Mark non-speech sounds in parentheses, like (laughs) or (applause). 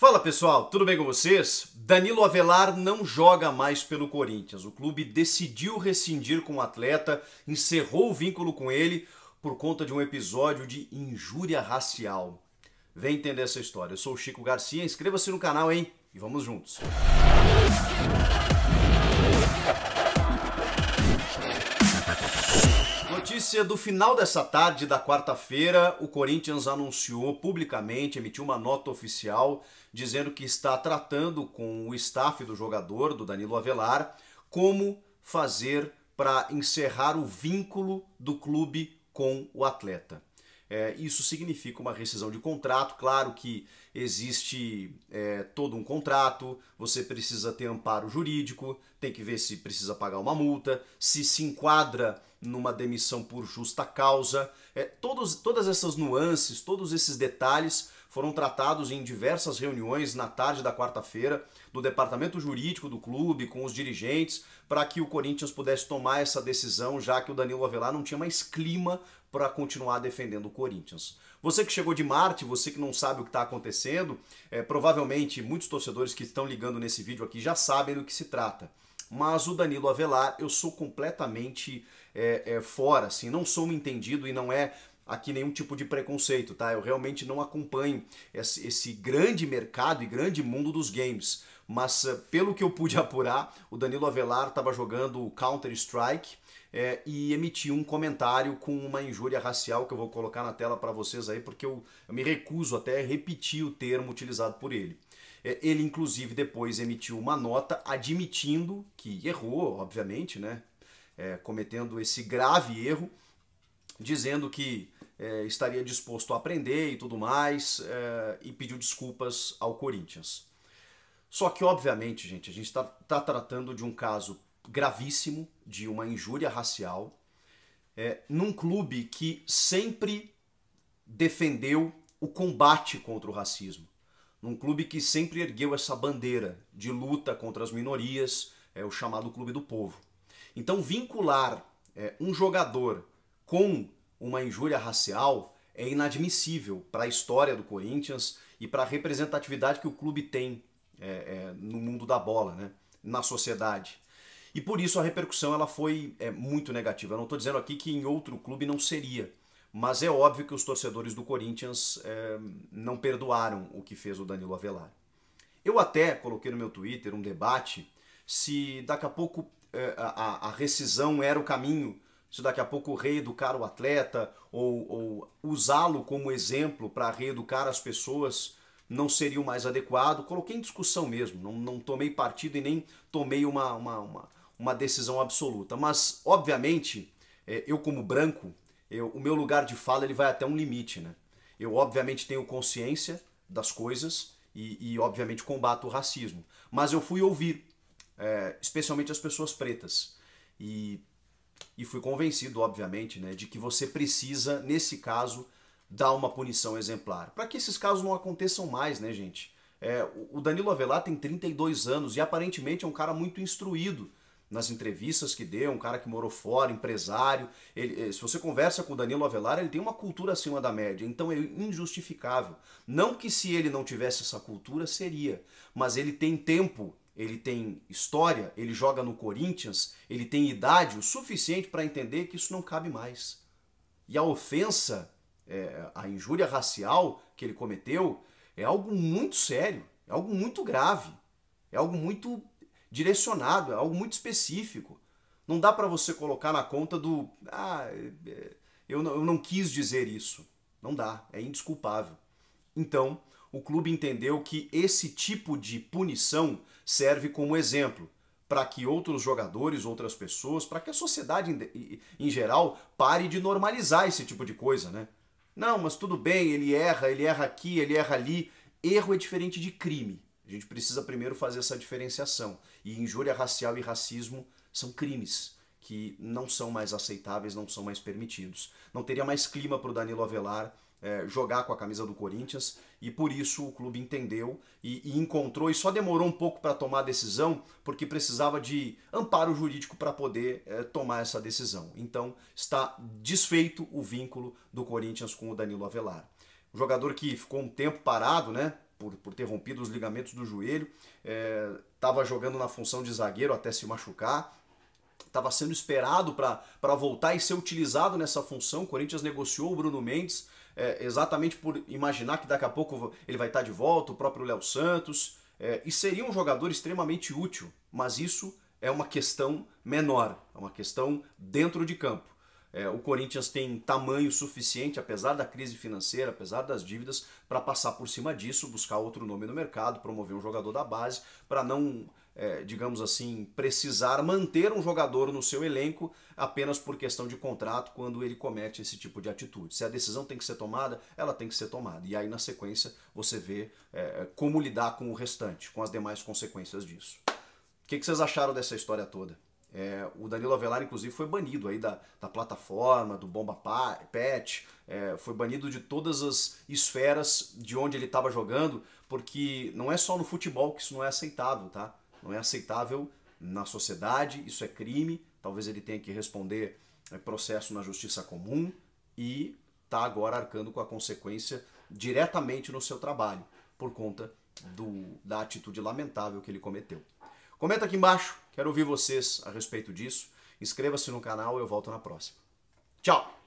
Fala pessoal, tudo bem com vocês? Danilo Avelar não joga mais pelo Corinthians. O clube decidiu rescindir com o atleta, encerrou o vínculo com ele por conta de um episódio de injúria racial. Vem entender essa história. Eu sou o Chico Garcia, inscreva-se no canal, hein? E vamos juntos notícia do final dessa tarde da quarta-feira, o Corinthians anunciou publicamente, emitiu uma nota oficial dizendo que está tratando com o staff do jogador, do Danilo Avelar, como fazer para encerrar o vínculo do clube com o atleta. É, isso significa uma rescisão de contrato. Claro que existe é, todo um contrato, você precisa ter amparo jurídico, tem que ver se precisa pagar uma multa, se se enquadra numa demissão por justa causa. É, todos, todas essas nuances, todos esses detalhes foram tratados em diversas reuniões na tarde da quarta-feira do departamento jurídico do clube com os dirigentes para que o Corinthians pudesse tomar essa decisão, já que o Danilo Avelar não tinha mais clima para continuar defendendo o Corinthians. Você que chegou de Marte, você que não sabe o que está acontecendo, é, provavelmente muitos torcedores que estão ligando nesse vídeo aqui já sabem do que se trata. Mas o Danilo Avelar, eu sou completamente é, é, fora, assim, não sou um entendido e não é aqui nenhum tipo de preconceito, tá? Eu realmente não acompanho esse, esse grande mercado e grande mundo dos games. Mas eh, pelo que eu pude (laughs) apurar, o Danilo Avelar estava jogando Counter-Strike é, e emitiu um comentário com uma injúria racial que eu vou colocar na tela para vocês aí, porque eu, eu me recuso até a repetir o termo utilizado por ele. É, ele, inclusive, depois emitiu uma nota admitindo que errou, obviamente, né? É, cometendo esse grave erro, dizendo que é, estaria disposto a aprender e tudo mais, é, e pediu desculpas ao Corinthians. Só que, obviamente, gente, a gente está tá tratando de um caso gravíssimo de uma injúria racial é, num clube que sempre defendeu o combate contra o racismo num clube que sempre ergueu essa bandeira de luta contra as minorias, é o chamado Clube do Povo. Então, vincular é, um jogador com uma injúria racial é inadmissível para a história do Corinthians e para a representatividade que o clube tem é, é, no mundo da bola, né? na sociedade. E por isso a repercussão ela foi é, muito negativa. Eu não estou dizendo aqui que em outro clube não seria, mas é óbvio que os torcedores do Corinthians é, não perdoaram o que fez o Danilo Avelar. Eu até coloquei no meu Twitter um debate se daqui a pouco é, a, a rescisão era o caminho, se daqui a pouco reeducar o atleta ou, ou usá-lo como exemplo para reeducar as pessoas não seria o mais adequado. Coloquei em discussão mesmo, não, não tomei partido e nem tomei uma, uma, uma, uma decisão absoluta. Mas, obviamente, eh, eu como branco, eu, o meu lugar de fala ele vai até um limite, né? Eu obviamente tenho consciência das coisas e, e obviamente combato o racismo, mas eu fui ouvir, é, especialmente as pessoas pretas e e fui convencido, obviamente, né, de que você precisa, nesse caso, dar uma punição exemplar. Para que esses casos não aconteçam mais, né, gente? É, o Danilo Avelar tem 32 anos e aparentemente é um cara muito instruído nas entrevistas que deu, um cara que morou fora, empresário. Ele, eh, se você conversa com o Danilo Avelar, ele tem uma cultura acima da média, então é injustificável. Não que se ele não tivesse essa cultura, seria, mas ele tem tempo, ele tem história, ele joga no Corinthians, ele tem idade o suficiente para entender que isso não cabe mais. E a ofensa, é, a injúria racial que ele cometeu, é algo muito sério, é algo muito grave, é algo muito direcionado, é algo muito específico. Não dá para você colocar na conta do ah, é, é, eu não, eu não quis dizer isso. Não dá, é indesculpável. Então, o clube entendeu que esse tipo de punição serve como exemplo para que outros jogadores, outras pessoas, para que a sociedade em geral pare de normalizar esse tipo de coisa, né? Não, mas tudo bem, ele erra, ele erra aqui, ele erra ali. Erro é diferente de crime. A gente precisa primeiro fazer essa diferenciação. E injúria racial e racismo são crimes que não são mais aceitáveis, não são mais permitidos. Não teria mais clima para o Danilo Avelar é, jogar com a camisa do Corinthians e por isso o clube entendeu e, e encontrou e só demorou um pouco para tomar a decisão porque precisava de amparo jurídico para poder é, tomar essa decisão. Então está desfeito o vínculo do Corinthians com o Danilo Avelar. O jogador que ficou um tempo parado, né? por, por ter rompido os ligamentos do joelho, estava é, jogando na função de zagueiro até se machucar, estava sendo esperado para voltar e ser utilizado nessa função. O Corinthians negociou o Bruno Mendes é, exatamente por imaginar que daqui a pouco ele vai estar tá de volta, o próprio Léo Santos, é, e seria um jogador extremamente útil, mas isso é uma questão menor, é uma questão dentro de campo. É, o Corinthians tem tamanho suficiente, apesar da crise financeira, apesar das dívidas, para passar por cima disso, buscar outro nome no mercado, promover um jogador da base, para não, é, digamos assim, precisar manter um jogador no seu elenco apenas por questão de contrato quando ele comete esse tipo de atitude. Se a decisão tem que ser tomada, ela tem que ser tomada. E aí, na sequência, você vê é, como lidar com o restante, com as demais consequências disso. O que, que vocês acharam dessa história toda? É, o Danilo Avelar, inclusive, foi banido aí da, da plataforma, do Bomba Pet, é, foi banido de todas as esferas de onde ele estava jogando, porque não é só no futebol que isso não é aceitável, tá? Não é aceitável na sociedade, isso é crime, talvez ele tenha que responder é, processo na justiça comum e está agora arcando com a consequência diretamente no seu trabalho, por conta do, da atitude lamentável que ele cometeu. Comenta aqui embaixo, quero ouvir vocês a respeito disso. Inscreva-se no canal, eu volto na próxima. Tchau!